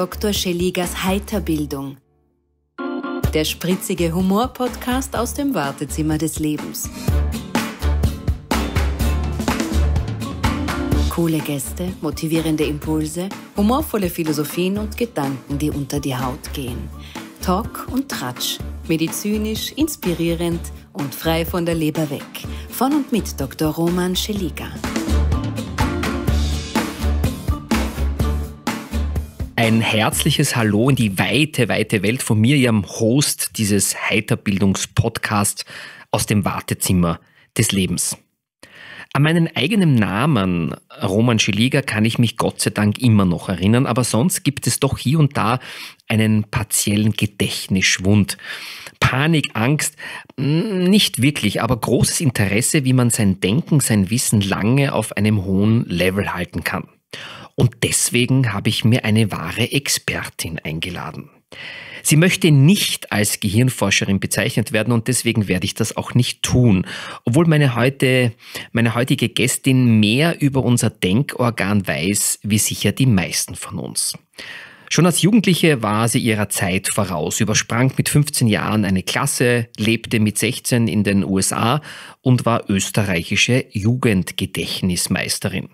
Dr. Scheligas Heiterbildung. Der spritzige Humor-Podcast aus dem Wartezimmer des Lebens. Coole Gäste, motivierende Impulse, humorvolle Philosophien und Gedanken, die unter die Haut gehen. Talk und Tratsch, medizinisch, inspirierend und frei von der Leber weg. Von und mit Dr. Roman Scheliga. Ein herzliches Hallo in die weite, weite Welt von mir, Ihrem Host dieses Heiterbildungspodcasts aus dem Wartezimmer des Lebens. An meinen eigenen Namen, Roman Schiliger, kann ich mich Gott sei Dank immer noch erinnern, aber sonst gibt es doch hier und da einen partiellen Gedächtnisschwund. Panik, Angst, hm, nicht wirklich, aber großes Interesse, wie man sein Denken, sein Wissen lange auf einem hohen Level halten kann. Und deswegen habe ich mir eine wahre Expertin eingeladen. Sie möchte nicht als Gehirnforscherin bezeichnet werden und deswegen werde ich das auch nicht tun, obwohl meine, heute, meine heutige Gästin mehr über unser Denkorgan weiß, wie sicher die meisten von uns. Schon als Jugendliche war sie ihrer Zeit voraus, übersprang mit 15 Jahren eine Klasse, lebte mit 16 in den USA und war österreichische Jugendgedächtnismeisterin.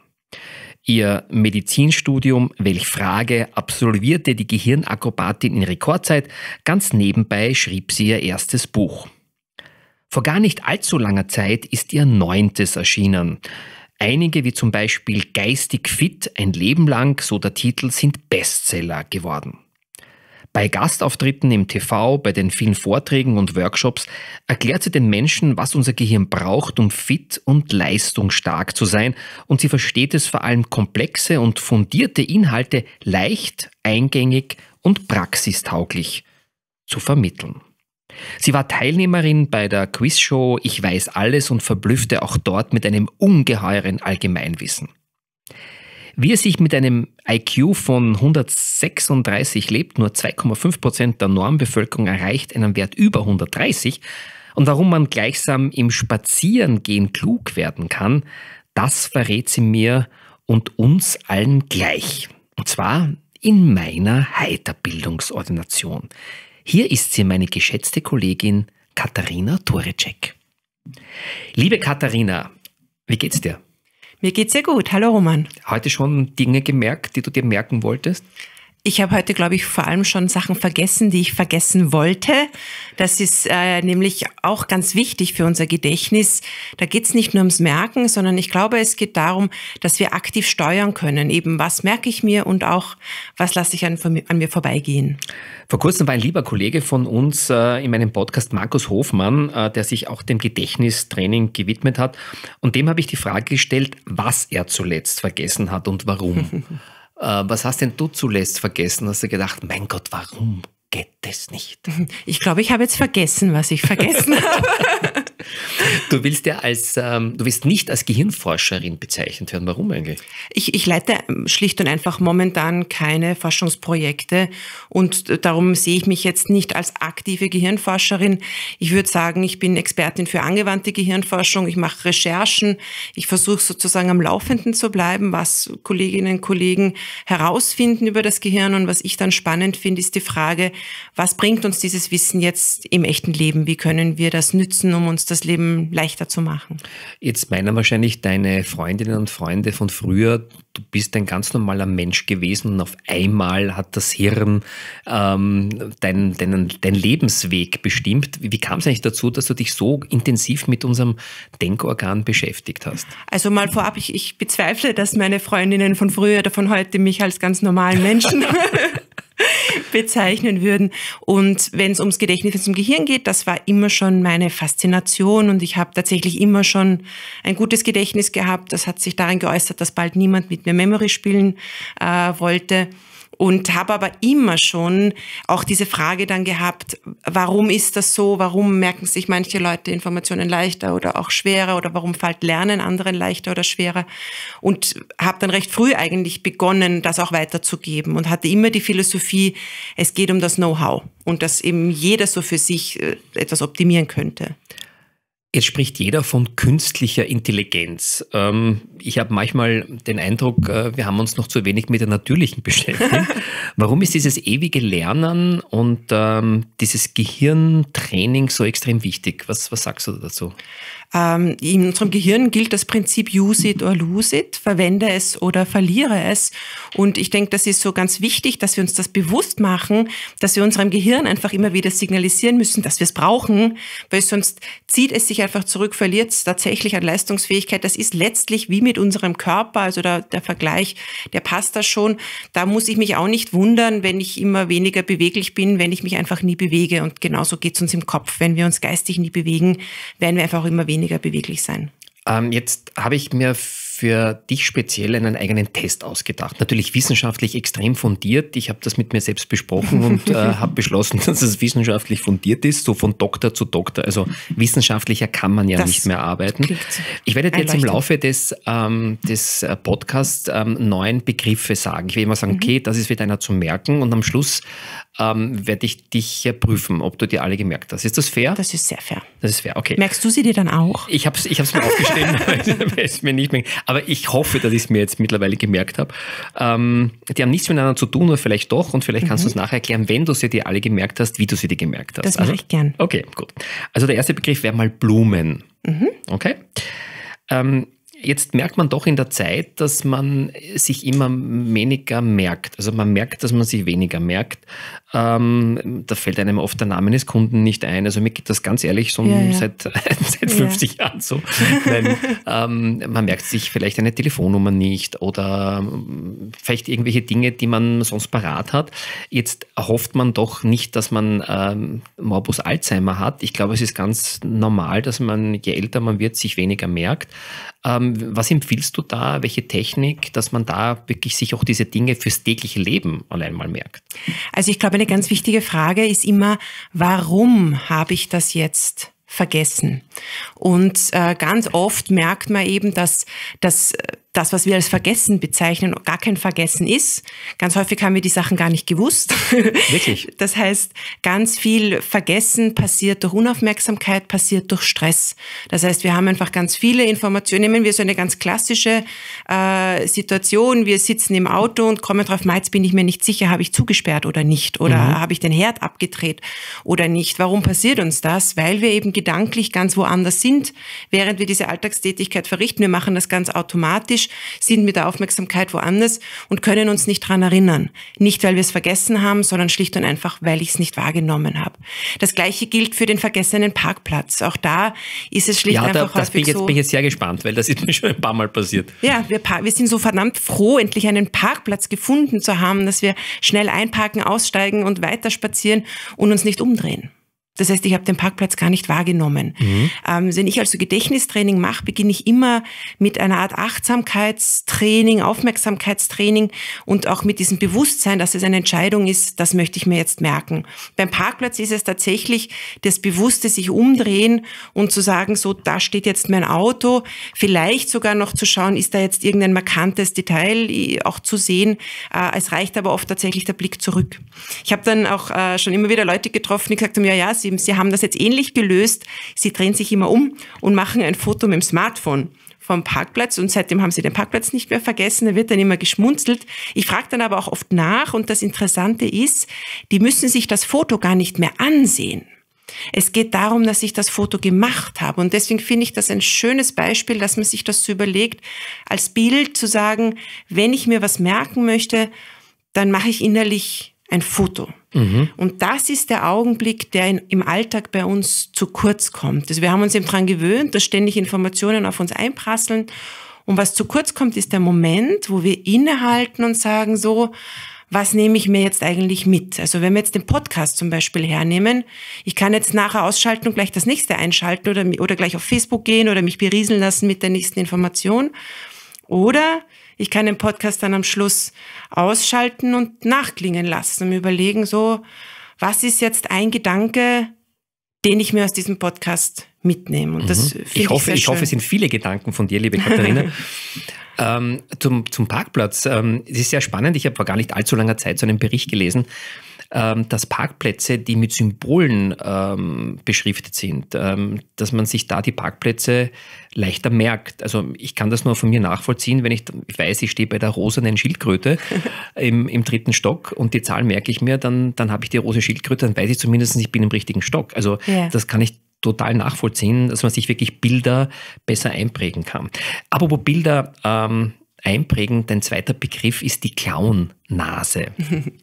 Ihr Medizinstudium, welch Frage, absolvierte die Gehirnakrobatin in Rekordzeit. Ganz nebenbei schrieb sie ihr erstes Buch. Vor gar nicht allzu langer Zeit ist ihr neuntes erschienen. Einige, wie zum Beispiel Geistig Fit, ein Leben lang, so der Titel, sind Bestseller geworden. Bei Gastauftritten im TV, bei den vielen Vorträgen und Workshops erklärt sie den Menschen, was unser Gehirn braucht, um fit und leistungsstark zu sein. Und sie versteht es vor allem komplexe und fundierte Inhalte leicht, eingängig und praxistauglich zu vermitteln. Sie war Teilnehmerin bei der Quizshow Ich weiß alles und verblüffte auch dort mit einem ungeheuren Allgemeinwissen. Wie es sich mit einem IQ von 136 lebt, nur 2,5 Prozent der Normbevölkerung erreicht einen Wert über 130 und warum man gleichsam im Spazierengehen klug werden kann, das verrät sie mir und uns allen gleich. Und zwar in meiner Heiterbildungsordination. Hier ist sie meine geschätzte Kollegin Katharina Turecek. Liebe Katharina, wie geht's dir? Mir geht's sehr gut. Hallo Roman. Heute schon Dinge gemerkt, die du dir merken wolltest? ich habe heute, glaube ich, vor allem schon Sachen vergessen, die ich vergessen wollte. Das ist äh, nämlich auch ganz wichtig für unser Gedächtnis. Da geht es nicht nur ums Merken, sondern ich glaube, es geht darum, dass wir aktiv steuern können. Eben, was merke ich mir und auch, was lasse ich an, an mir vorbeigehen. Vor kurzem war ein lieber Kollege von uns äh, in meinem Podcast, Markus Hofmann, äh, der sich auch dem Gedächtnistraining gewidmet hat. Und dem habe ich die Frage gestellt, was er zuletzt vergessen hat und warum. Äh, was hast denn du zuletzt vergessen? Hast du gedacht, mein Gott, warum geht das nicht? Ich glaube, ich habe jetzt vergessen, was ich vergessen habe. Du willst ja als, ähm, du wirst nicht als Gehirnforscherin bezeichnet werden. Warum eigentlich? Ich, ich leite ähm, schlicht und einfach momentan keine Forschungsprojekte und äh, darum sehe ich mich jetzt nicht als aktive Gehirnforscherin. Ich würde sagen, ich bin Expertin für angewandte Gehirnforschung. Ich mache Recherchen. Ich versuche sozusagen am Laufenden zu bleiben, was Kolleginnen und Kollegen herausfinden über das Gehirn. Und was ich dann spannend finde, ist die Frage, was bringt uns dieses Wissen jetzt im echten Leben? Wie können wir das nützen, um uns das das Leben leichter zu machen. Jetzt meinen wahrscheinlich deine Freundinnen und Freunde von früher, du bist ein ganz normaler Mensch gewesen und auf einmal hat das Hirn ähm, deinen dein, dein Lebensweg bestimmt. Wie, wie kam es eigentlich dazu, dass du dich so intensiv mit unserem Denkorgan beschäftigt hast? Also mal vorab, ich, ich bezweifle, dass meine Freundinnen von früher oder von heute mich als ganz normalen Menschen bezeichnen würden. Und wenn es ums Gedächtnis im Gehirn geht, das war immer schon meine Faszination und ich habe tatsächlich immer schon ein gutes Gedächtnis gehabt. Das hat sich darin geäußert, dass bald niemand mit mir Memory spielen äh, wollte und habe aber immer schon auch diese Frage dann gehabt, warum ist das so, warum merken sich manche Leute Informationen leichter oder auch schwerer oder warum fällt Lernen anderen leichter oder schwerer und habe dann recht früh eigentlich begonnen, das auch weiterzugeben und hatte immer die Philosophie, es geht um das Know-how und dass eben jeder so für sich äh, etwas optimieren könnte. Jetzt spricht jeder von künstlicher Intelligenz. Ähm, ich habe manchmal den Eindruck, äh, wir haben uns noch zu wenig mit der natürlichen beschäftigt. Warum ist dieses ewige Lernen und ähm, dieses Gehirntraining so extrem wichtig? Was, was sagst du dazu? Ähm, in unserem Gehirn gilt das Prinzip use it or lose it, verwende es oder verliere es. Und ich denke, das ist so ganz wichtig, dass wir uns das bewusst machen, dass wir unserem Gehirn einfach immer wieder signalisieren müssen, dass wir es brauchen, weil sonst zieht es sich einfach zurück, verliert es tatsächlich an Leistungsfähigkeit. Das ist letztlich wie mit unserem Körper, also da, der Vergleich, der passt da schon. Da muss ich mich auch nicht wundern, wenn ich immer weniger beweglich bin, wenn ich mich einfach nie bewege. Und genauso geht es uns im Kopf. Wenn wir uns geistig nie bewegen, werden wir einfach auch immer weniger weniger beweglich sein. Ähm, jetzt habe ich mir für dich speziell einen eigenen Test ausgedacht. Natürlich wissenschaftlich extrem fundiert. Ich habe das mit mir selbst besprochen und äh, habe beschlossen, dass es wissenschaftlich fundiert ist, so von Doktor zu Doktor. Also wissenschaftlicher kann man ja das nicht mehr arbeiten. Ich werde dir jetzt im Laufe des, ähm, des äh, Podcasts ähm, neuen Begriffe sagen. Ich werde immer sagen, mhm. okay, das ist wieder einer zu merken und am Schluss ähm, werde ich dich prüfen, ob du dir alle gemerkt hast. Ist das fair? Das ist sehr fair. Das ist fair, okay. Merkst du sie dir dann auch? Ich habe es ich mir aufgeschrieben, weil es mir nicht mehr, aber ich hoffe, dass ich es mir jetzt mittlerweile gemerkt habe. Ähm, die haben nichts miteinander zu tun, oder vielleicht doch, und vielleicht mhm. kannst du es nachher erklären, wenn du sie dir alle gemerkt hast, wie du sie dir gemerkt hast. Das also, mache ich gern. Okay, gut. Also der erste Begriff wäre mal Blumen. Mhm. Okay. Ähm, jetzt merkt man doch in der Zeit, dass man sich immer weniger merkt. Also man merkt, dass man sich weniger merkt. Ähm, da fällt einem oft der Name des Kunden nicht ein. Also mir geht das ganz ehrlich schon ja, ja. Seit, seit 50 Jahren so. Nein, ähm, man merkt sich vielleicht eine Telefonnummer nicht oder ähm, vielleicht irgendwelche Dinge, die man sonst parat hat. Jetzt hofft man doch nicht, dass man ähm, Morbus Alzheimer hat. Ich glaube, es ist ganz normal, dass man, je älter man wird, sich weniger merkt. Ähm, was empfiehlst du da? Welche Technik, dass man da wirklich sich auch diese Dinge fürs tägliche Leben allein mal merkt? Also ich glaube, eine ganz wichtige Frage ist immer, warum habe ich das jetzt vergessen? Und äh, ganz oft merkt man eben, dass das äh, das, was wir als Vergessen bezeichnen, gar kein Vergessen ist. Ganz häufig haben wir die Sachen gar nicht gewusst. Wirklich? Das heißt, ganz viel Vergessen passiert durch Unaufmerksamkeit, passiert durch Stress. Das heißt, wir haben einfach ganz viele Informationen. Nehmen wir so eine ganz klassische äh, Situation, wir sitzen im Auto und kommen drauf, jetzt bin ich mir nicht sicher, habe ich zugesperrt oder nicht? Oder mhm. habe ich den Herd abgedreht oder nicht? Warum passiert uns das? Weil wir eben gedanklich ganz woanders sind, während wir diese Alltagstätigkeit verrichten. Wir machen das ganz automatisch Tisch, sind mit der Aufmerksamkeit woanders und können uns nicht dran erinnern. Nicht, weil wir es vergessen haben, sondern schlicht und einfach, weil ich es nicht wahrgenommen habe. Das gleiche gilt für den vergessenen Parkplatz. Auch da ist es schlicht ja, einfach da, das bin ich jetzt, so. Bin ich jetzt sehr gespannt, weil das ist mir schon ein paar Mal passiert. Ja, wir, wir sind so verdammt froh, endlich einen Parkplatz gefunden zu haben, dass wir schnell einparken, aussteigen und weiter spazieren und uns nicht umdrehen. Das heißt, ich habe den Parkplatz gar nicht wahrgenommen. Mhm. Ähm, wenn ich also Gedächtnistraining mache, beginne ich immer mit einer Art Achtsamkeitstraining, Aufmerksamkeitstraining und auch mit diesem Bewusstsein, dass es eine Entscheidung ist, das möchte ich mir jetzt merken. Beim Parkplatz ist es tatsächlich das Bewusste sich umdrehen und zu sagen, so, da steht jetzt mein Auto, vielleicht sogar noch zu schauen, ist da jetzt irgendein markantes Detail äh, auch zu sehen. Äh, es reicht aber oft tatsächlich der Blick zurück. Ich habe dann auch äh, schon immer wieder Leute getroffen, die gesagt haben, ja, ja, sie sie, sie haben das jetzt ähnlich gelöst. Sie drehen sich immer um und machen ein Foto mit dem Smartphone vom Parkplatz und seitdem haben sie den Parkplatz nicht mehr vergessen. Da wird dann immer geschmunzelt. Ich frage dann aber auch oft nach und das Interessante ist, die müssen sich das Foto gar nicht mehr ansehen. Es geht darum, dass ich das Foto gemacht habe. Und deswegen finde ich das ein schönes Beispiel, dass man sich das so überlegt, als Bild zu sagen, wenn ich mir was merken möchte, dann mache ich innerlich ein Foto. Mhm. Und das ist der Augenblick, der in, im Alltag bei uns zu kurz kommt. Also wir haben uns eben dran gewöhnt, dass ständig Informationen auf uns einprasseln. Und was zu kurz kommt, ist der Moment, wo wir innehalten und sagen so, was nehme ich mir jetzt eigentlich mit? Also wenn wir jetzt den Podcast zum Beispiel hernehmen, ich kann jetzt nachher ausschalten und gleich das nächste einschalten oder, oder gleich auf Facebook gehen oder mich berieseln lassen mit der nächsten Information. Oder ich kann den Podcast dann am Schluss ausschalten und nachklingen lassen und überlegen so, was ist jetzt ein Gedanke, den ich mir aus diesem Podcast mitnehme. Und das mhm. ich, hoffe, ich, ich hoffe, es sind viele Gedanken von dir, liebe Katharina. ähm, zum, zum Parkplatz. Ähm, es ist sehr spannend. Ich habe vor gar nicht allzu langer Zeit so einen Bericht gelesen, ähm, dass Parkplätze, die mit Symbolen ähm, beschriftet sind, ähm, dass man sich da die Parkplätze leichter merkt. Also ich kann das nur von mir nachvollziehen, wenn ich, ich weiß, ich stehe bei der rosanen Schildkröte im, im dritten Stock und die Zahl merke ich mir, dann, dann habe ich die rose Schildkröte, dann weiß ich zumindest, ich bin im richtigen Stock. Also yeah. das kann ich total nachvollziehen, dass man sich wirklich Bilder besser einprägen kann. Aber wo Bilder ähm, einprägen, dein zweiter Begriff ist die Clown-Nase.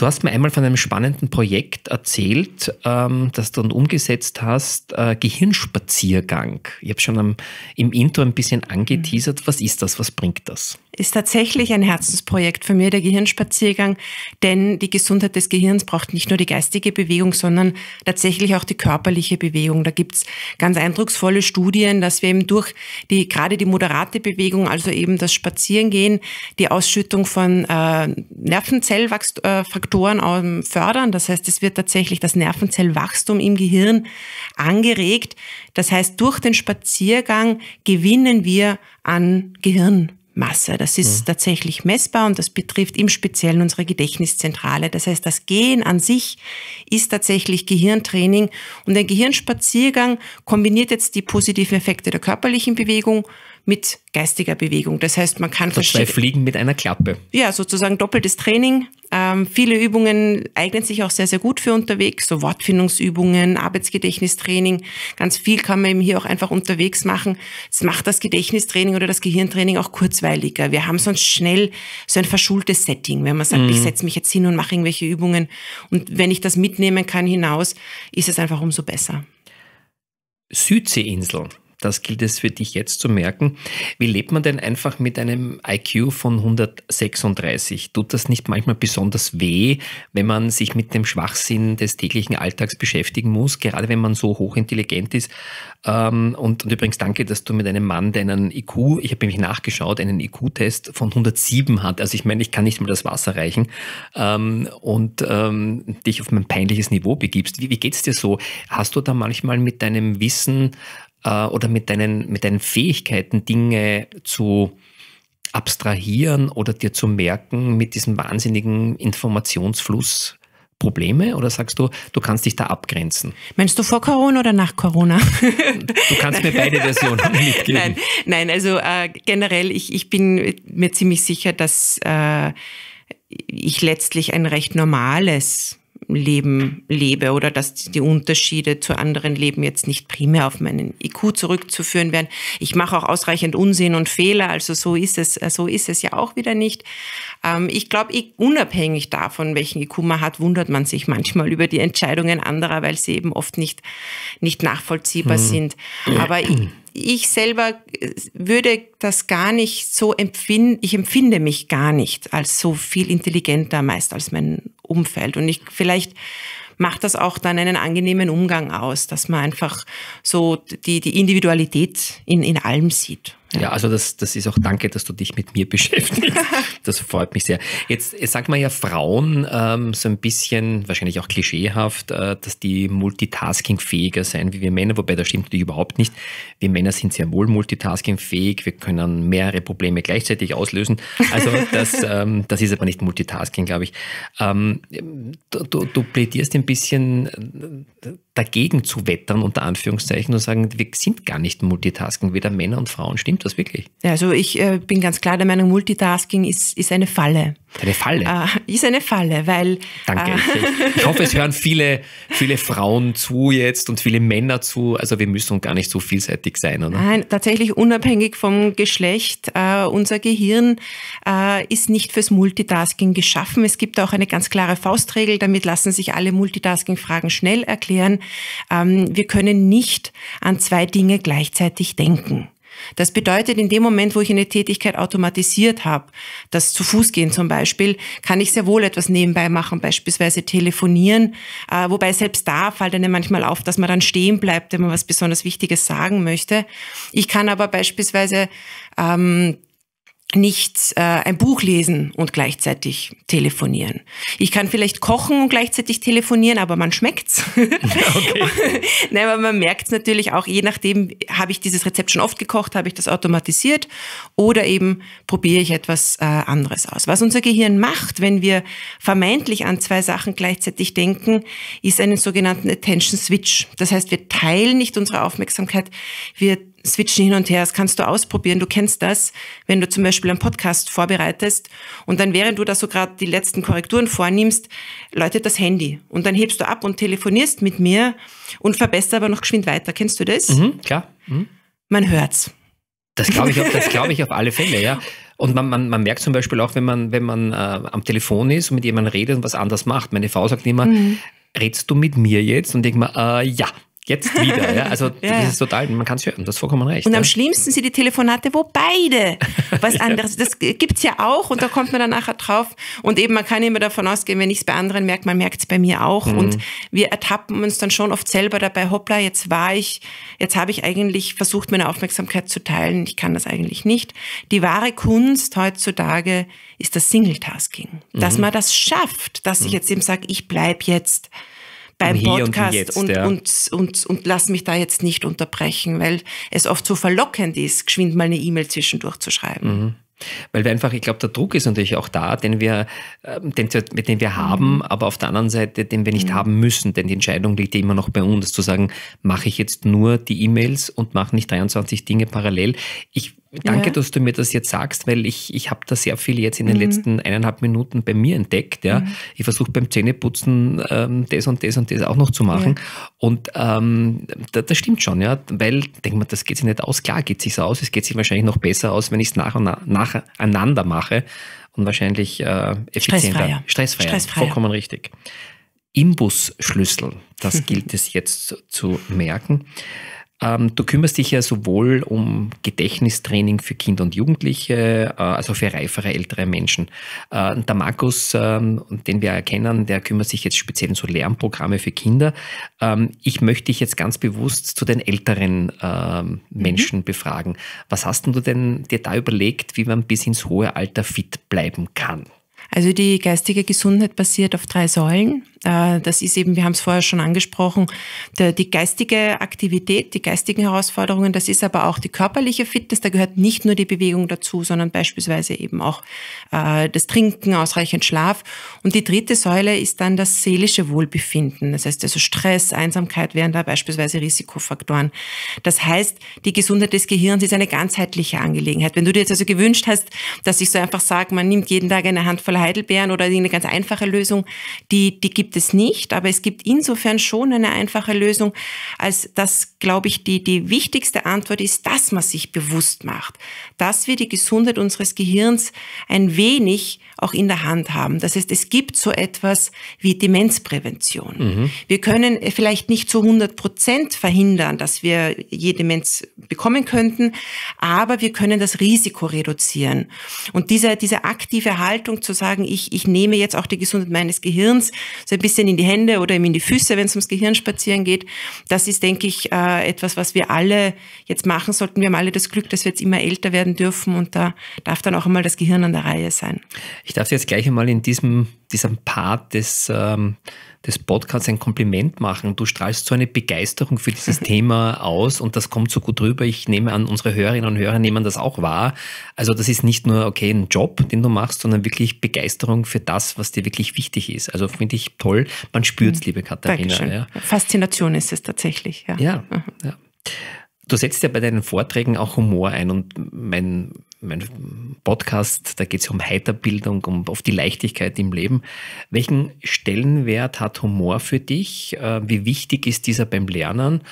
Du hast mir einmal von einem spannenden Projekt erzählt, ähm, das du dann umgesetzt hast, äh, Gehirnspaziergang. Ich habe schon am, im Intro ein bisschen angeteasert. Mhm. Was ist das? Was bringt das? Ist tatsächlich ein Herzensprojekt für mich, der Gehirnspaziergang, denn die Gesundheit des Gehirns braucht nicht nur die geistige Bewegung, sondern tatsächlich auch die körperliche Bewegung. Da gibt es ganz eindrucksvolle Studien, dass wir eben durch die gerade die moderate Bewegung, also eben das Spazierengehen, die Ausschüttung von äh, Nervenzellfraktionen, äh, Faktoren fördern. Das heißt, es wird tatsächlich das Nervenzellwachstum im Gehirn angeregt. Das heißt, durch den Spaziergang gewinnen wir an Gehirn. Masse. Das ist ja. Mhm. tatsächlich messbar und das betrifft im Speziellen unsere Gedächtniszentrale. Das heißt, das Gehen an sich ist tatsächlich Gehirntraining und ein Gehirnspaziergang kombiniert jetzt die positiven Effekte der körperlichen Bewegung mit geistiger Bewegung. Das heißt, man kann also zwei Fliegen mit einer Klappe. Ja, sozusagen doppeltes Training. Ähm, viele Übungen eignen sich auch sehr, sehr gut für unterwegs, so Wortfindungsübungen, Arbeitsgedächtnistraining. Ganz viel kann man eben hier auch einfach unterwegs machen. Es macht das Gedächtnistraining oder das Gehirntraining auch kurzweiliger. Wir haben sonst schnell so ein verschultes Setting, wenn man sagt, mhm. ich setze mich jetzt hin und mache irgendwelche Übungen. Und wenn ich das mitnehmen kann hinaus, ist es einfach umso besser. Südseeinseln das gilt es für dich jetzt zu merken. Wie lebt man denn einfach mit einem IQ von 136? Tut das nicht manchmal besonders weh, wenn man sich mit dem Schwachsinn des täglichen Alltags beschäftigen muss, gerade wenn man so hochintelligent ist? Ähm, und, und übrigens danke, dass du mit einem Mann, der einen IQ, ich habe nämlich nachgeschaut, einen IQ-Test von 107 hat. Also ich meine, ich kann nicht mal das Wasser reichen ähm, und ähm, dich auf mein peinliches Niveau begibst. Wie, wie es dir so? Hast du da manchmal mit deinem Wissen äh, oder mit deinen, mit deinen Fähigkeiten Dinge zu abstrahieren oder dir zu merken mit diesem wahnsinnigen Informationsfluss Probleme oder sagst du, du kannst dich da abgrenzen? Meinst du vor Corona oder nach Corona? du kannst mir beide Versionen mitgeben. Nein, nein also äh, generell, ich, ich bin mir ziemlich sicher, dass äh, ich letztlich ein recht normales Leben lebe oder dass die Unterschiede zu anderen Leben jetzt nicht primär auf meinen IQ zurückzuführen wären. Ich mache auch ausreichend Unsinn und Fehler, also so ist es, äh, so ist es ja auch wieder nicht. Ähm, ich glaube, unabhängig davon, welchen IQ man hat, wundert man sich manchmal über die Entscheidungen anderer, weil sie eben oft nicht, nicht nachvollziehbar mhm. sind. Aber ich, ich selber äh, würde das gar nicht so empfinden, ich empfinde mich gar nicht als so viel intelligenter meist als mein Umfeld. Und ich vielleicht macht das auch dann einen angenehmen Umgang aus, dass man einfach so die, die Individualität in, in allem sieht. Ja, also das, das ist auch danke, dass du dich mit mir beschäftigst. Das freut mich sehr. Jetzt, jetzt sagt man ja Frauen ähm, so ein bisschen, wahrscheinlich auch klischeehaft, äh, dass die multitaskingfähiger sein wie wir Männer, wobei das stimmt natürlich überhaupt nicht. Wir Männer sind sehr wohl multitaskingfähig, wir können mehrere Probleme gleichzeitig auslösen. Also das, ähm, das ist aber nicht Multitasking, glaube ich. Ähm, du, du plädierst ein bisschen äh, dagegen zu wettern, unter Anführungszeichen, und sagen, wir sind gar nicht Multitasking, weder Männer und Frauen. Stimmt das wirklich? Ja, also ich äh, bin ganz klar der Meinung, Multitasking ist, ist eine Falle. Eine Falle. Äh, ist eine Falle, weil. Danke. Äh, ich, ich, hoffe, es hören viele, viele Frauen zu jetzt und viele Männer zu. Also wir müssen gar nicht so vielseitig sein, oder? Nein, tatsächlich unabhängig vom Geschlecht. Äh, unser Gehirn äh, ist nicht fürs Multitasking geschaffen. Es gibt auch eine ganz klare Faustregel, damit lassen sich alle Multitasking-Fragen schnell erklären. Ähm, wir können nicht an zwei Dinge gleichzeitig denken. Das bedeutet, in dem Moment, wo ich eine Tätigkeit automatisiert habe, das zu Fuß gehen zum Beispiel, kann ich sehr wohl etwas nebenbei machen, beispielsweise telefonieren. Äh, wobei selbst da fällt einem manchmal auf, dass man dann stehen bleibt, wenn man was besonders Wichtiges sagen möchte. Ich kann aber beispielsweise ähm, nicht äh, ein Buch lesen und gleichzeitig telefonieren. Ich kann vielleicht kochen und gleichzeitig telefonieren, aber man schmeckt's. okay. Nein, aber man merkt's natürlich auch, je nachdem, habe ich dieses Rezept schon oft gekocht, habe ich das automatisiert oder eben probiere ich etwas äh, anderes aus. Was unser Gehirn macht, wenn wir vermeintlich an zwei Sachen gleichzeitig denken, ist einen sogenannten Attention Switch. Das heißt, wir teilen nicht unsere Aufmerksamkeit, wir switchen hin und her, das kannst du ausprobieren. Du kennst das, wenn du zum Beispiel einen Podcast vorbereitest und dann während du da so gerade die letzten Korrekturen vornimmst, läutet das Handy und dann hebst du ab und telefonierst mit mir und verbesserst aber noch geschwind weiter. Kennst du das? Mhm, klar. Mhm. Man hört's. Das glaube ich, auf, glaub ich auf alle Fälle, ja. Und man, man, man merkt zum Beispiel auch, wenn man, wenn man äh, am Telefon ist und mit jemandem redet und was anders macht. Meine Frau sagt immer, mhm redst du mit mir jetzt? Und denk mal, äh, ja, jetzt wieder. Ja? Also ja. das ist total, man kann es hören, das ist vollkommen recht. Und ja. am schlimmsten sind die Telefonate, wo beide was anderes, das gibt es ja auch und da kommt man dann nachher drauf und eben man kann immer davon ausgehen, wenn ich es bei anderen merke, man merkt es bei mir auch mhm. und wir ertappen uns dann schon oft selber dabei, hoppla, jetzt war ich, jetzt habe ich eigentlich versucht, meine Aufmerksamkeit zu teilen, ich kann das eigentlich nicht. Die wahre Kunst heutzutage ist das Single-Tasking, dass mhm. man das schafft, dass mhm. ich jetzt eben sage, ich bleibe jetzt beim Hier Podcast und, Jetzt, und, ja. und, und, und lass mich da jetzt nicht unterbrechen, weil es oft so verlockend ist, geschwind mal eine E-Mail zwischendurch zu schreiben. Mhm. Weil wir einfach, ich glaube, der Druck ist natürlich auch da, den wir, ähm, den, den wir haben, mhm. aber auf der anderen Seite, den wir nicht mhm. haben müssen, denn die Entscheidung liegt ja immer noch bei uns, zu sagen, mache ich jetzt nur die E-Mails und mache nicht 23 Dinge parallel. Ich Danke, ja. dass du mir das jetzt sagst, weil ich, ich habe da sehr viel jetzt in den mhm. letzten eineinhalb Minuten bei mir entdeckt. Ja. Mhm. Ich versuche beim Zähneputzen ähm, das und das und das auch noch zu machen. Ja. Und ähm, da, das stimmt schon, ja. Weil, denkt mal, das geht sich nicht aus. Klar geht sich aus, es geht sich wahrscheinlich noch besser aus, wenn ich es nach und nach, nacheinander mache und wahrscheinlich äh, effizienter. Stressfreier. Stressfreier. Stressfreier. Vollkommen richtig. Imbusschlüssel, das gilt es jetzt zu merken. Ähm, du kümmerst dich ja sowohl um Gedächtnistraining für Kinder und Jugendliche, äh, also für reifere, ältere Menschen. Äh, der Markus, ähm, den wir erkennen, der kümmert sich jetzt speziell um so Lernprogramme für Kinder. Ähm, ich möchte dich jetzt ganz bewusst zu den älteren mhm. Menschen mhm. befragen. Was hast denn du denn dir da überlegt, wie man bis ins hohe Alter fit bleiben kann? Also die geistige Gesundheit basiert auf drei Säulen. Äh, das ist eben, wir haben es vorher schon angesprochen, die geistige Aktivität, die geistigen Herausforderungen, das ist aber auch die körperliche Fitness, da gehört nicht nur die Bewegung dazu, sondern beispielsweise eben auch äh, das Trinken, ausreichend Schlaf. Und die dritte Säule ist dann das seelische Wohlbefinden, das heißt also Stress, Einsamkeit wären da beispielsweise Risikofaktoren. Das heißt, die Gesundheit des Gehirns ist eine ganzheitliche Angelegenheit. Wenn du dir jetzt also gewünscht hast, dass ich so einfach sage, man nimmt jeden Tag eine Handvoll Heidelbeeren oder eine ganz einfache Lösung, die, die gibt gibt es nicht, aber es gibt insofern schon eine einfache Lösung, als dass, glaube ich, die, die wichtigste Antwort ist, dass man sich bewusst macht, dass wir die Gesundheit unseres Gehirns ein wenig auch in der Hand haben. Das heißt, es gibt so etwas wie Demenzprävention. Mhm. Wir können vielleicht nicht zu 100 Prozent verhindern, dass wir je Demenz bekommen könnten, aber wir können das Risiko reduzieren. Und diese, diese aktive Haltung zu sagen, ich, ich nehme jetzt auch die Gesundheit meines Gehirns so bisschen in die Hände oder eben in die Füße, wenn es ums Gehirn spazieren geht. Das ist, denke ich, äh, etwas, was wir alle jetzt machen sollten. Wir haben alle das Glück, dass wir jetzt immer älter werden dürfen und da darf dann auch einmal das Gehirn an der Reihe sein. Ich darf Sie jetzt gleich einmal in diesem, diesem Part des ähm, des Podcasts ein Kompliment machen. Du strahlst so eine Begeisterung für dieses Thema aus und das kommt so gut rüber. Ich nehme an, unsere Hörerinnen und Hörer nehmen das auch wahr. Also das ist nicht nur, okay, ein Job, den du machst, sondern wirklich Begeisterung für das, was dir wirklich wichtig ist. Also finde ich toll. Man spürt es, mhm. liebe Katharina. Ja. Faszination ist es tatsächlich. ja. ja. Mhm. ja. Du setzt ja bei deinen Vorträgen auch Humor ein und mein mein Podcast, da geht es um Heiterbildung, um auf die Leichtigkeit im Leben. Welchen Stellenwert hat Humor für dich? Äh, wie wichtig ist dieser beim Lernen?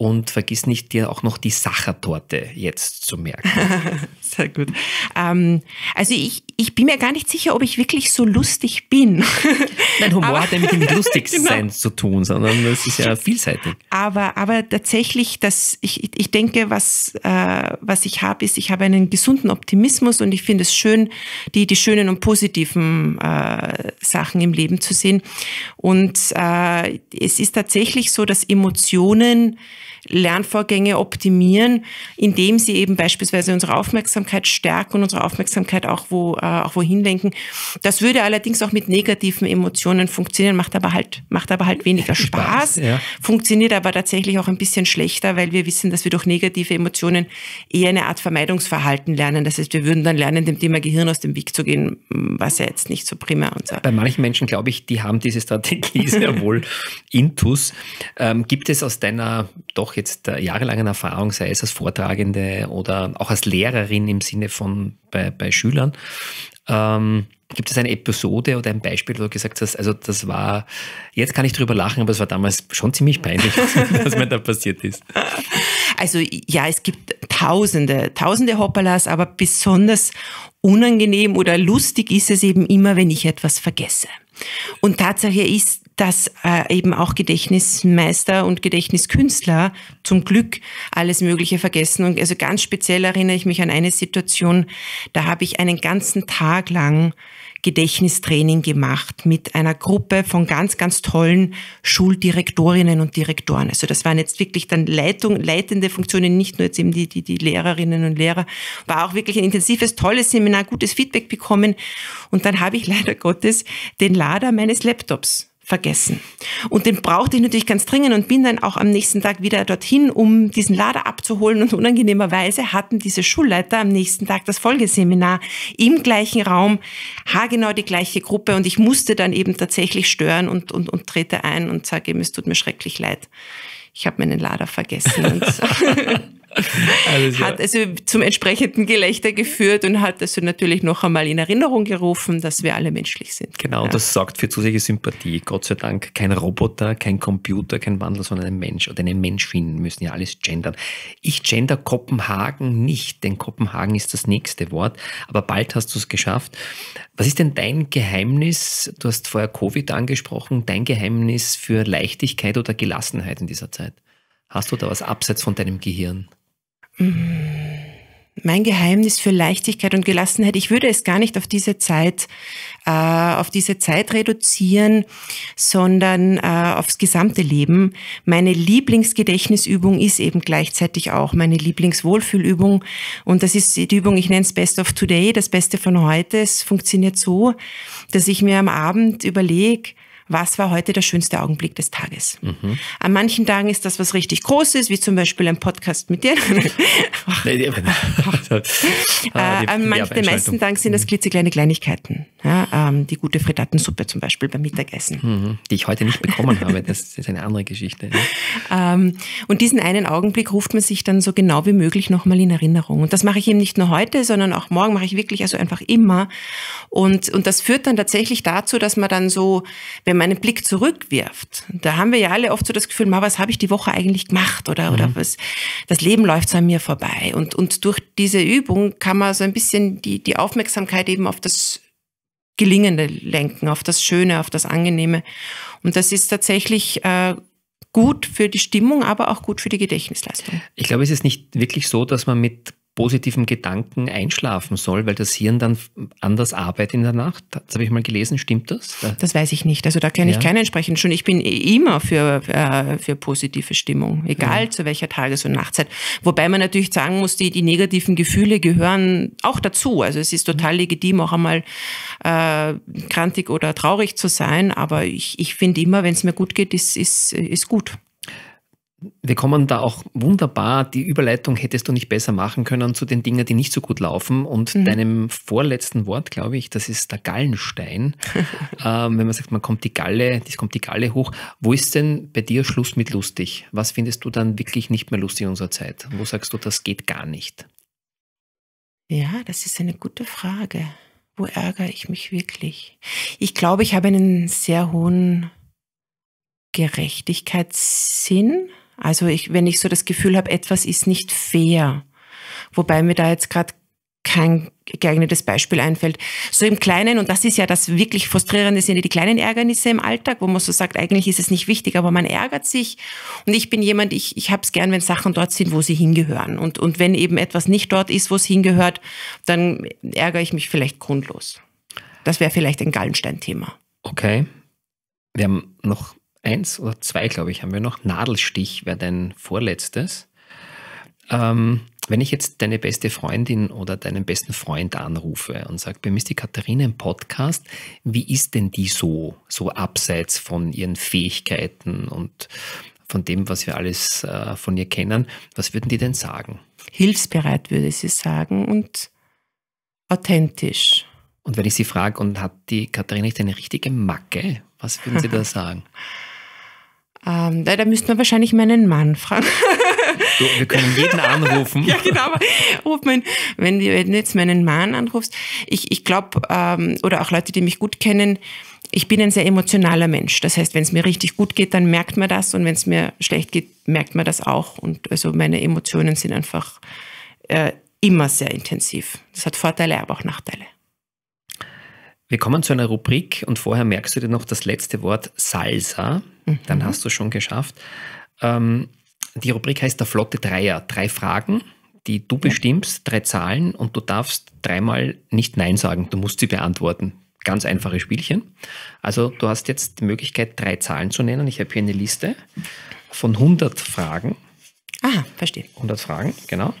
Und vergiss nicht, dir auch noch die Sachertorte jetzt zu merken. Sehr gut. Ähm, also ich, ich bin mir gar nicht sicher, ob ich wirklich so lustig bin. Nein, Humor aber, hat ja mit dem Lustigsein genau. zu tun, sondern es ist ja vielseitig. Aber, aber tatsächlich, dass ich, ich denke, was, äh, was ich habe, ist, ich habe einen gesunden Optimismus und ich finde es schön, die, die schönen und positiven äh, Sachen im Leben zu sehen. Und äh, es ist tatsächlich so, dass Emotionen, Lernvorgänge optimieren, indem sie eben beispielsweise unsere Aufmerksamkeit stärken und unsere Aufmerksamkeit auch, wo, äh, auch wohin lenken. Das würde allerdings auch mit negativen Emotionen funktionieren, macht aber halt, macht aber halt weniger Spaß, Spaß ja. funktioniert aber tatsächlich auch ein bisschen schlechter, weil wir wissen, dass wir durch negative Emotionen eher eine Art Vermeidungsverhalten lernen. Das heißt, wir würden dann lernen, dem Thema Gehirn aus dem Weg zu gehen, was ja jetzt nicht so prima unser. So. Bei manchen Menschen, glaube ich, die haben diese Strategie sehr wohl intus. Ähm, gibt es aus deiner doch jetzt jahrelangen Erfahrung, sei es als Vortragende oder auch als Lehrerin im Sinne von bei, bei Schülern, ähm, gibt es eine Episode oder ein Beispiel, wo du gesagt hast, also das war, jetzt kann ich drüber lachen, aber es war damals schon ziemlich peinlich, was mir da passiert ist. Also ja, es gibt tausende, tausende Hoppalas, aber besonders unangenehm oder lustig ist es eben immer, wenn ich etwas vergesse. Und Tatsache ist, dass äh, eben auch Gedächtnismeister und Gedächtniskünstler zum Glück alles Mögliche vergessen. Und also ganz speziell erinnere ich mich an eine Situation, da habe ich einen ganzen Tag lang Gedächtnistraining gemacht mit einer Gruppe von ganz, ganz tollen Schuldirektorinnen und Direktoren. Also das waren jetzt wirklich dann Leitung, leitende Funktionen, nicht nur jetzt eben die, die, die Lehrerinnen und Lehrer. War auch wirklich ein intensives, tolles Seminar, gutes Feedback bekommen. Und dann habe ich leider Gottes den Lader meines Laptops vergessen. Und den brauchte ich natürlich ganz dringend und bin dann auch am nächsten Tag wieder dorthin, um diesen Lader abzuholen. Und unangenehmerweise hatten diese Schulleiter am nächsten Tag das Folgeseminar im gleichen Raum, haargenau die gleiche Gruppe. Und ich musste dann eben tatsächlich stören und, und, und trete ein und sage ihm, es tut mir schrecklich leid. Ich habe meinen Lader vergessen. also, hat also zum entsprechenden Gelächter geführt und hat also natürlich noch einmal in Erinnerung gerufen, dass wir alle menschlich sind. Genau, ja. das sorgt für zusätzliche Sympathie. Gott sei Dank kein Roboter, kein Computer, kein Wandel, sondern ein Mensch oder eine Menschin müssen ja alles gendern. Ich gender Kopenhagen nicht, denn Kopenhagen ist das nächste Wort, aber bald hast du es geschafft. Was ist denn dein Geheimnis? Du hast vorher Covid angesprochen, dein Geheimnis für Leichtigkeit oder Gelassenheit in dieser Zeit? Hast du da was abseits von deinem Gehirn? Mm, mein Geheimnis für Leichtigkeit und Gelassenheit, ich würde es gar nicht auf diese Zeit, äh, auf diese Zeit reduzieren, sondern äh, aufs gesamte Leben. Meine Lieblingsgedächtnisübung ist eben gleichzeitig auch meine Lieblingswohlfühlübung. Und das ist die Übung, ich nenne es Best of Today, das Beste von heute. Es funktioniert so, dass ich mir am Abend überlege, was war heute der schönste Augenblick des Tages. Mhm. An manchen Tagen ist das was richtig Großes, wie zum Beispiel ein Podcast mit dir. Ah, die, äh, An manchen, den meisten Tagen sind das mhm. klitzekleine Kleinigkeiten. Ja, ähm, die gute Frittatensuppe zum Beispiel beim Mittagessen. Mhm. Die ich heute nicht bekommen habe, das ist eine andere Geschichte. Ja. Ne? Ähm, und diesen einen Augenblick ruft man sich dann so genau wie möglich nochmal in Erinnerung. Und das mache ich eben nicht nur heute, sondern auch morgen mache ich wirklich also einfach immer. Und, und das führt dann tatsächlich dazu, dass man dann so, wenn man einen Blick zurückwirft, da haben wir ja alle oft so das Gefühl, was habe ich die Woche eigentlich gemacht oder, mhm. oder was, das Leben läuft so an mir vorbei. Und, und durch diese Übung kann man so ein bisschen die, die Aufmerksamkeit eben auf das Gelingende lenken, auf das Schöne, auf das Angenehme. Und das ist tatsächlich äh, gut für die Stimmung, aber auch gut für die Gedächtnisleistung. Ich glaube, es ist nicht wirklich so, dass man mit positiven Gedanken einschlafen soll, weil das Hirn dann anders arbeitet in der Nacht. Das habe ich mal gelesen, stimmt das? Da das weiß ich nicht. Also da kenne ja. ich keinen entsprechenden schon. Ich bin immer für, äh, für positive Stimmung, egal ja. zu welcher Tages- und Nachtzeit. Wobei man natürlich sagen muss, die, die negativen Gefühle gehören auch dazu. Also es ist total mhm. legitim, auch einmal äh, krantig oder traurig zu sein. Aber ich, ich finde immer, wenn es mir gut geht, ist, ist, ist gut wir kommen da auch wunderbar, die Überleitung hättest du nicht besser machen können zu den Dingen, die nicht so gut laufen. Und mhm. deinem vorletzten Wort, glaube ich, das ist der Gallenstein. ähm, wenn man sagt, man kommt die Galle, das kommt die Galle hoch. Wo ist denn bei dir Schluss mit lustig? Was findest du dann wirklich nicht mehr lustig in unserer Zeit? Wo sagst du, das geht gar nicht? Ja, das ist eine gute Frage. Wo ärgere ich mich wirklich? Ich glaube, ich habe einen sehr hohen Gerechtigkeitssinn also ich, wenn ich so das Gefühl habe, etwas ist nicht fair, wobei mir da jetzt gerade kein geeignetes Beispiel einfällt. So im Kleinen, und das ist ja das wirklich Frustrierende, sind die kleinen Ärgernisse im Alltag, wo man so sagt, eigentlich ist es nicht wichtig, aber man ärgert sich. Und ich bin jemand, ich, ich habe es gern, wenn Sachen dort sind, wo sie hingehören. Und, und wenn eben etwas nicht dort ist, wo es hingehört, dann ärgere ich mich vielleicht grundlos. Das wäre vielleicht ein Gallenstein-Thema. Okay. Wir haben noch eins oder zwei, glaube ich, haben wir noch. Nadelstich wäre dein vorletztes. Ähm, wenn ich jetzt deine beste Freundin oder deinen besten Freund anrufe und sage, bei mir ist die Katharina im Podcast, wie ist denn die so, so abseits von ihren Fähigkeiten und von dem, was wir alles äh, von ihr kennen, was würden die denn sagen? Hilfsbereit würde sie sagen und authentisch. Und wenn ich sie frage, und hat die Katharina nicht eine richtige Macke, was würden Sie da sagen? Ähm, da, da müsste man wahrscheinlich meinen Mann fragen. Du, wir können jeden anrufen. ja, genau. Aber ruf mein, wenn, du jetzt meinen Mann anrufst, ich, ich glaube, ähm, oder auch Leute, die mich gut kennen, ich bin ein sehr emotionaler Mensch. Das heißt, wenn es mir richtig gut geht, dann merkt man das. Und wenn es mir schlecht geht, merkt man das auch. Und also meine Emotionen sind einfach äh, immer sehr intensiv. Das hat Vorteile, aber auch Nachteile. Wir kommen zu einer Rubrik und vorher merkst du dir noch das letzte Wort Salsa. Mhm. Dann hast du schon geschafft. Ähm, die Rubrik heißt der flotte Dreier. Drei Fragen, die du bestimmst, drei Zahlen und du darfst dreimal nicht Nein sagen. Du musst sie beantworten. Ganz einfache Spielchen. Also du hast jetzt die Möglichkeit, drei Zahlen zu nennen. Ich habe hier eine Liste von 100 Fragen. Ah, verstehe. 100 Fragen, genau.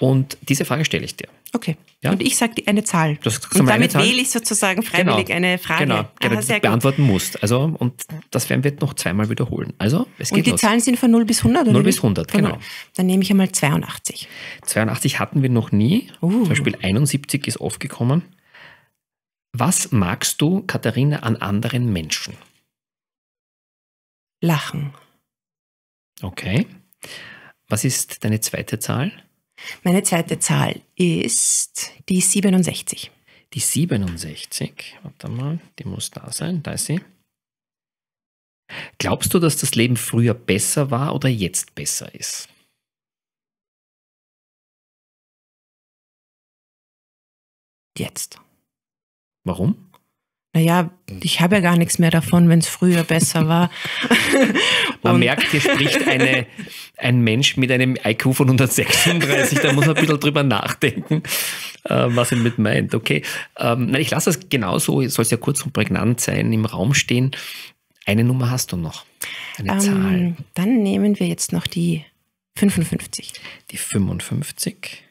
Und diese Frage stelle ich dir. Okay. Ja? Und ich sage eine Zahl. und damit wähle ich sozusagen genau. freiwillig genau. eine Frage. Genau, Aha, genau, die du beantworten musst. Also, und das werden wir noch zweimal wiederholen. Also, es geht Und die los. Zahlen sind von 0 bis 100? Oder 0 bis 100, genau. 0. Dann nehme ich einmal 82. 82 hatten wir noch nie. Uh. Zum Beispiel 71 ist oft gekommen. Was magst du, Katharina, an anderen Menschen? Lachen. Okay. Was ist deine zweite Zahl? Meine zweite Zahl ist die 67. Die 67, warte mal, die muss da sein, da ist sie. Glaubst du, dass das Leben früher besser war oder jetzt besser ist? Jetzt. Warum? naja, ich habe ja gar nichts mehr davon, wenn es früher besser war. man merkt, hier spricht eine, ein Mensch mit einem IQ von 136, da muss man ein bisschen drüber nachdenken, äh, was er mit meint. Okay, ähm, ich lasse es genauso, soll es ja kurz und prägnant sein, im Raum stehen. Eine Nummer hast du noch, eine ähm, Zahl. Dann nehmen wir jetzt noch die 55. Die 55.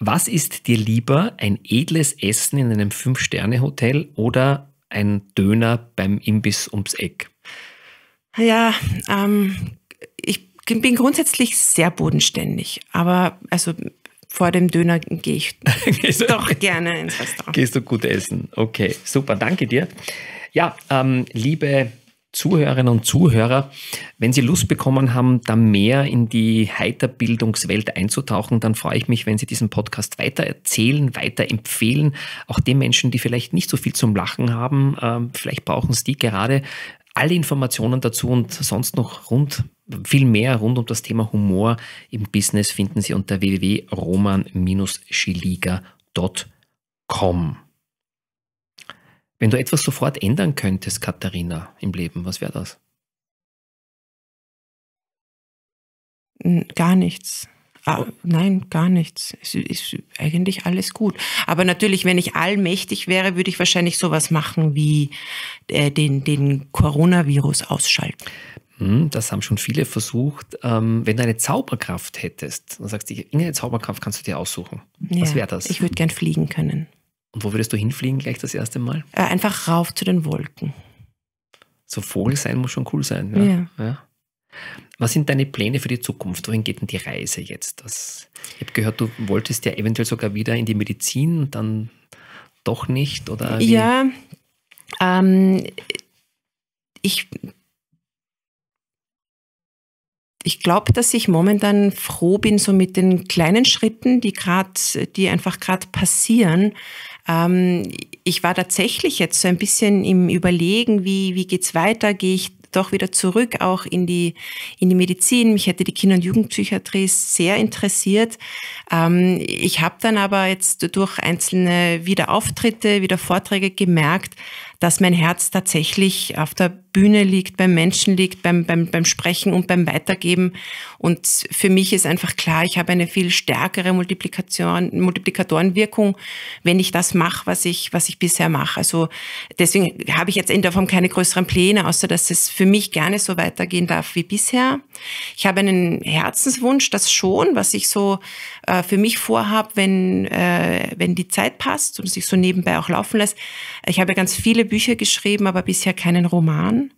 Was ist dir lieber, ein edles Essen in einem Fünf-Sterne-Hotel oder ein Döner beim Imbiss ums Eck? Ja, ähm, ich bin grundsätzlich sehr bodenständig, aber also vor dem Döner gehe ich doch gerne ins Restaurant. Gehst du gut essen? Okay, super, danke dir. Ja, ähm, liebe Zuhörerinnen und Zuhörer, wenn Sie Lust bekommen haben, da mehr in die Heiterbildungswelt einzutauchen, dann freue ich mich, wenn Sie diesen Podcast weitererzählen, weiterempfehlen. Auch den Menschen, die vielleicht nicht so viel zum Lachen haben, ähm, vielleicht brauchen es die gerade. Alle Informationen dazu und sonst noch rund viel mehr rund um das Thema Humor im Business finden Sie unter www.roman-schiliga.com. Wenn du etwas sofort ändern könntest, Katharina, im Leben, was wäre das? Gar nichts. Ah, nein, gar nichts. Es ist eigentlich alles gut. Aber natürlich, wenn ich allmächtig wäre, würde ich wahrscheinlich sowas machen wie äh, den, den Coronavirus ausschalten. Hm, das haben schon viele versucht. Ähm, wenn du eine Zauberkraft hättest, dann sagst du, irgendeine Zauberkraft kannst du dir aussuchen. Ja, was wäre das? Ich würde gern fliegen können. Und wo würdest du hinfliegen gleich das erste Mal? Äh, einfach rauf zu den Wolken. So Vogel sein muss schon cool sein. Ja. ja. ja. Was sind deine Pläne für die Zukunft? Wohin geht denn die Reise jetzt? Das, ich habe gehört, du wolltest ja eventuell sogar wieder in die Medizin und dann doch nicht? Oder ja, ähm, ich, ich glaube, dass ich momentan froh bin, so mit den kleinen Schritten, die, grad, die einfach gerade passieren. Ähm, ich war tatsächlich jetzt so ein bisschen im Überlegen, wie, wie geht's weiter? Gehe ich doch wieder zurück, auch in die, in die Medizin. Mich hätte die Kinder- und Jugendpsychiatrie sehr interessiert. Ähm, ich habe dann aber jetzt durch einzelne Wiederauftritte, wieder Vorträge gemerkt, dass mein Herz tatsächlich auf der Bühne liegt, beim Menschen liegt, beim, beim, beim Sprechen und beim Weitergeben. Und für mich ist einfach klar, ich habe eine viel stärkere Multiplikation, Multiplikatorenwirkung, wenn ich das mache, was ich, was ich bisher mache. Also deswegen habe ich jetzt in der Form keine größeren Pläne, außer dass es für mich gerne so weitergehen darf wie bisher. Ich habe einen Herzenswunsch, das schon, was ich so äh, für mich vorhabe, wenn, äh, wenn die Zeit passt und sich so nebenbei auch laufen lässt. Ich habe ganz viele viele Bücher geschrieben, aber bisher keinen Roman.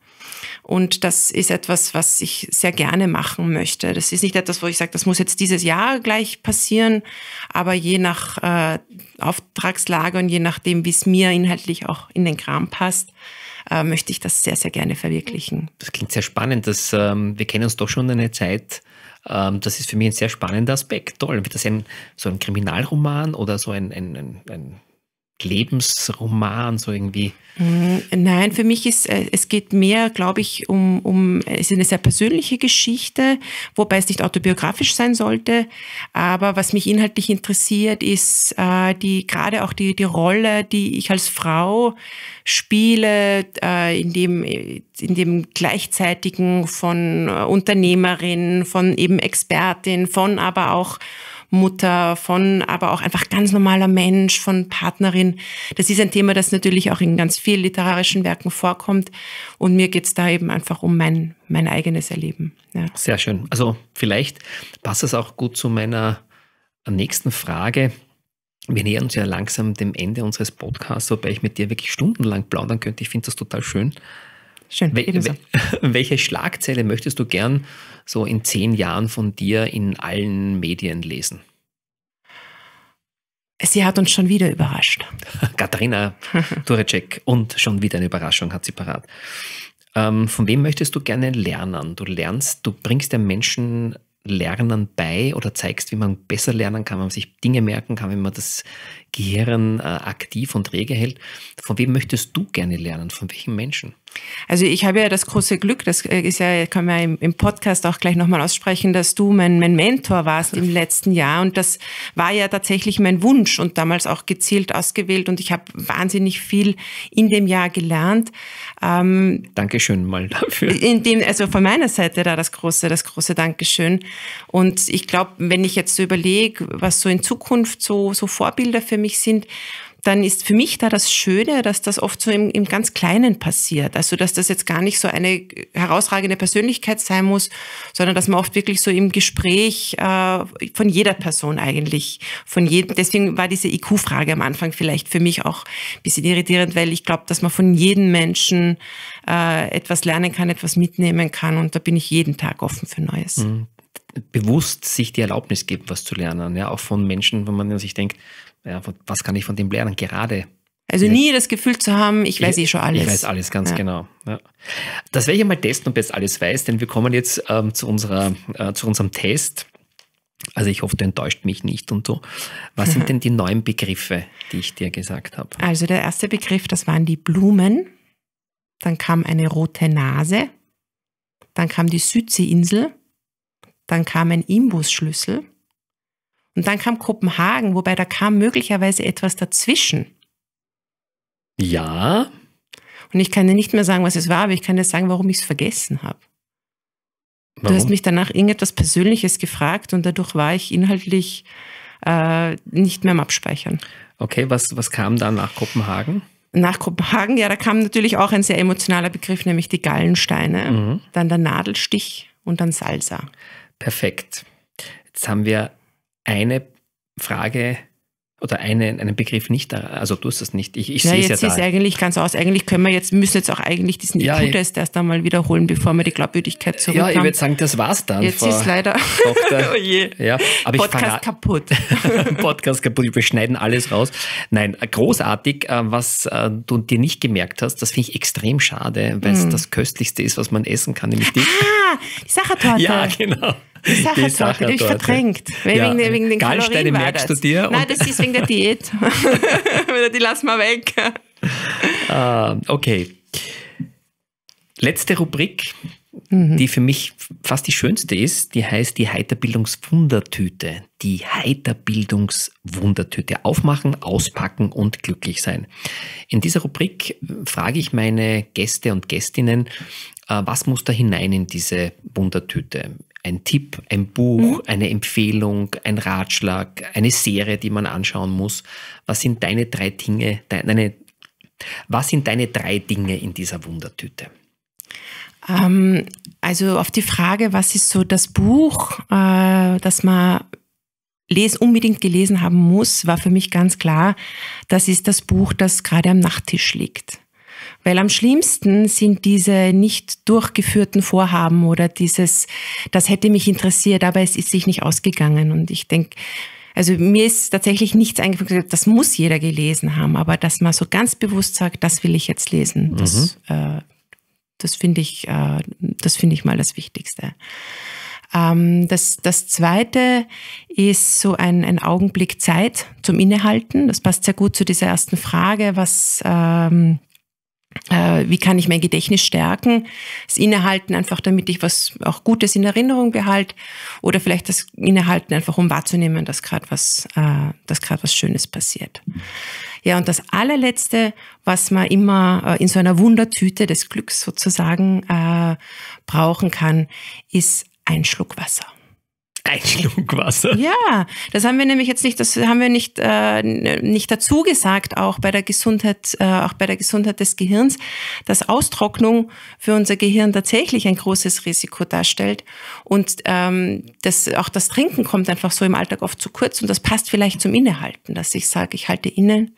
Und das ist etwas, was ich sehr gerne machen möchte. Das ist nicht etwas, wo ich sage, das muss jetzt dieses Jahr gleich passieren, aber je nach äh, Auftragslage und je nachdem, wie es mir inhaltlich auch in den Kram passt, äh, möchte ich das sehr, sehr gerne verwirklichen. Das klingt sehr spannend. Das, ähm, wir kennen uns doch schon eine Zeit. Ähm, das ist für mich ein sehr spannender Aspekt. Toll. Wird das ein, so ein Kriminalroman oder so ein, ein, ein, ein Lebensroman so irgendwie? Mm, nein, für mich ist äh, es geht mehr, glaube ich, um um es ist eine sehr persönliche Geschichte, wobei es nicht autobiografisch sein sollte. Aber was mich inhaltlich interessiert, ist äh, die gerade auch die die Rolle, die ich als Frau spiele, äh, in dem in dem gleichzeitigen von äh, Unternehmerin, von eben Expertin, von aber auch Mutter, von aber auch einfach ganz normaler Mensch, von Partnerin. Das ist ein Thema, das natürlich auch in ganz vielen literarischen Werken vorkommt. Und mir geht es da eben einfach um mein, mein eigenes Erleben. Ja. Sehr schön. Also vielleicht passt das auch gut zu meiner nächsten Frage. Wir nähern uns ja langsam dem Ende unseres Podcasts, wobei ich mit dir wirklich stundenlang plaudern könnte. Ich finde das total schön. Schön. We ebenso. welche Schlagzeile möchtest du gern so in zehn Jahren von dir in allen Medien lesen? Sie hat uns schon wieder überrascht. Katharina Turecek und schon wieder eine Überraschung hat sie parat. Ähm, von wem möchtest du gerne lernen? Du lernst, du bringst den Menschen Lernen bei oder zeigst, wie man besser lernen kann, wenn man sich Dinge merken kann, wenn man das Gehirn äh, aktiv und rege hält. Von wem möchtest du gerne lernen? Von welchen Menschen? Also ich habe ja das große Glück, das äh, ist ja, kann man ja im Podcast auch gleich nochmal aussprechen, dass du mein, mein Mentor warst im letzten Jahr und das war ja tatsächlich mein Wunsch und damals auch gezielt ausgewählt und ich habe wahnsinnig viel in dem Jahr gelernt. Ähm, Dankeschön mal dafür. In dem, also von meiner Seite da das große, das große Dankeschön. Und ich glaube, wenn ich jetzt so überlege, was so in Zukunft so, so Vorbilder für mich sind, dann ist für mich da das Schöne, dass das oft so im, im, ganz Kleinen passiert. Also, dass das jetzt gar nicht so eine herausragende Persönlichkeit sein muss, sondern dass man oft wirklich so im Gespräch äh, von jeder Person eigentlich, von jedem, deswegen war diese IQ-Frage am Anfang vielleicht für mich auch ein bisschen irritierend, weil ich glaube, dass man von jedem Menschen äh, etwas lernen kann, etwas mitnehmen kann und da bin ich jeden Tag offen für Neues. Mhm bewusst sich die Erlaubnis geben, was zu lernen. Ja, auch von Menschen, wenn man sich denkt, ja, was kann ich von dem lernen? Gerade also nie das Gefühl zu haben, ich weiß ich, eh schon alles. Ich weiß alles ganz ja. genau. Ja. Das werde ich mal testen, ob ich jetzt alles weiß, denn wir kommen jetzt ähm, zu, unserer, äh, zu unserem Test. Also ich hoffe, du enttäuscht mich nicht und so. Was sind denn die neuen Begriffe, die ich dir gesagt habe? Also der erste Begriff, das waren die Blumen. Dann kam eine rote Nase. Dann kam die Südseeinsel dann kam ein Imbusschlüssel und dann kam Kopenhagen, wobei da kam möglicherweise etwas dazwischen. Ja. Und ich kann dir nicht mehr sagen, was es war, aber ich kann dir sagen, warum ich es vergessen habe. Du hast mich danach irgendetwas Persönliches gefragt und dadurch war ich inhaltlich äh, nicht mehr am Abspeichern. Okay, was, was kam dann nach Kopenhagen? Nach Kopenhagen, ja, da kam natürlich auch ein sehr emotionaler Begriff, nämlich die Gallensteine, mhm. dann der Nadelstich und dann Salsa. Perfekt. Jetzt haben wir eine Frage oder eine, einen Begriff nicht, also du hast das nicht. Ich, ich ja, sehe es ja da. Jetzt ist eigentlich ganz aus. Eigentlich können wir jetzt, müssen jetzt auch eigentlich diesen ja, IQ-Test erst einmal wiederholen, bevor wir die Glaubwürdigkeit zurückhaben. Ja, ich würde sagen, das war's dann. Jetzt Frau ist leider Doktor. oh je. Ja, aber Podcast ich kaputt. Podcast kaputt. Wir schneiden alles raus. Nein, großartig, äh, was äh, du dir nicht gemerkt hast, das finde ich extrem schade, weil es mm. Hm. das Köstlichste ist, was man essen kann, nämlich die. Ah, die Sachertorte. Ja, genau die Sachertorte, Sachertorte. die ist verdrängt. Ja. Wegen, wegen den Gallensteine Kalorien merkst du dir. Nein, das ist wegen der Diät. die lassen wir weg. Uh, okay. Letzte Rubrik, mhm. die für mich fast die schönste ist, die heißt die Heiterbildungswundertüte. Die Heiterbildungswundertüte. Aufmachen, auspacken und glücklich sein. In dieser Rubrik frage ich meine Gäste und Gästinnen, äh, was muss da hinein in diese Wundertüte? ein Tipp, ein Buch, mhm. eine Empfehlung, ein Ratschlag, eine Serie, die man anschauen muss. Was sind deine drei Dinge, deine, was sind deine drei Dinge in dieser Wundertüte? Ähm, also auf die Frage, was ist so das Buch, äh, das man les unbedingt gelesen haben muss, war für mich ganz klar, das ist das Buch, das gerade am Nachttisch liegt. Weil am schlimmsten sind diese nicht durchgeführten Vorhaben oder dieses, das hätte mich interessiert, aber es ist sich nicht ausgegangen. Und ich denke, also mir ist tatsächlich nichts eingefallen, das muss jeder gelesen haben, aber dass man so ganz bewusst sagt, das will ich jetzt lesen, mhm. das, äh, das finde ich, äh, das ich mal das Wichtigste. Ähm, das, das zweite ist so ein, ein Augenblick Zeit zum Innehalten. Das passt sehr gut zu dieser ersten Frage, was, ähm, äh, wie kann ich mein Gedächtnis stärken, das Innehalten einfach, damit ich was auch Gutes in Erinnerung behalte oder vielleicht das Innehalten einfach, um wahrzunehmen, dass gerade was, äh, dass gerade was Schönes passiert. Ja, und das allerletzte, was man immer äh, in so einer Wundertüte des Glücks sozusagen äh, brauchen kann, ist ein Schluck Wasser ein Schluck Wasser. Ja, das haben wir nämlich jetzt nicht, das haben wir nicht, äh, nicht dazu gesagt, auch bei der Gesundheit, äh, auch bei der Gesundheit des Gehirns, dass Austrocknung für unser Gehirn tatsächlich ein großes Risiko darstellt. Und ähm, das, auch das Trinken kommt einfach so im Alltag oft zu kurz und das passt vielleicht zum Innehalten, dass ich sage, ich halte innen,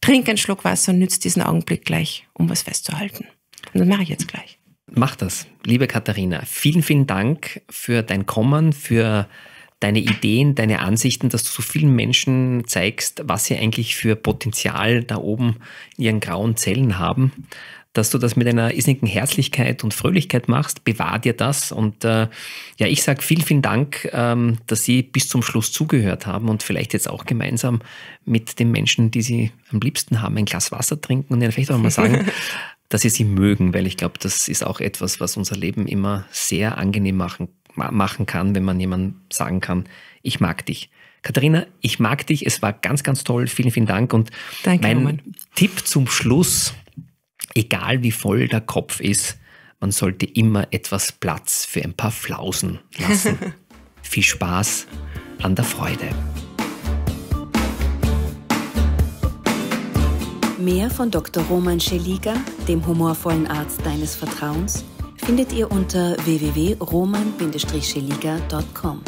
trinke einen Schluck Wasser und nütze diesen Augenblick gleich, um was festzuhalten. Und das mache ich jetzt gleich. Mach das, liebe Katharina. Vielen, vielen Dank für dein Kommen, für deine Ideen, deine Ansichten, dass du so vielen Menschen zeigst, was sie eigentlich für Potenzial da oben in ihren grauen Zellen haben. Dass du das mit einer isnigen Herzlichkeit und Fröhlichkeit machst, bewahr dir das. Und äh, ja, ich sage vielen, vielen Dank, ähm, dass Sie bis zum Schluss zugehört haben und vielleicht jetzt auch gemeinsam mit den Menschen, die Sie am liebsten haben, ein Glas Wasser trinken und ihnen vielleicht auch mal sagen, dass sie sie mögen, weil ich glaube, das ist auch etwas, was unser Leben immer sehr angenehm machen, machen kann, wenn man jemandem sagen kann, ich mag dich. Katharina, ich mag dich. Es war ganz, ganz toll. Vielen, vielen Dank. Und Danke, mein Roman. Tipp zum Schluss, egal wie voll der Kopf ist, man sollte immer etwas Platz für ein paar Flausen lassen. Viel Spaß an der Freude. Mehr von Dr. Roman Scheliga, dem humorvollen Arzt deines Vertrauens, findet ihr unter www.roman-scheliga.com.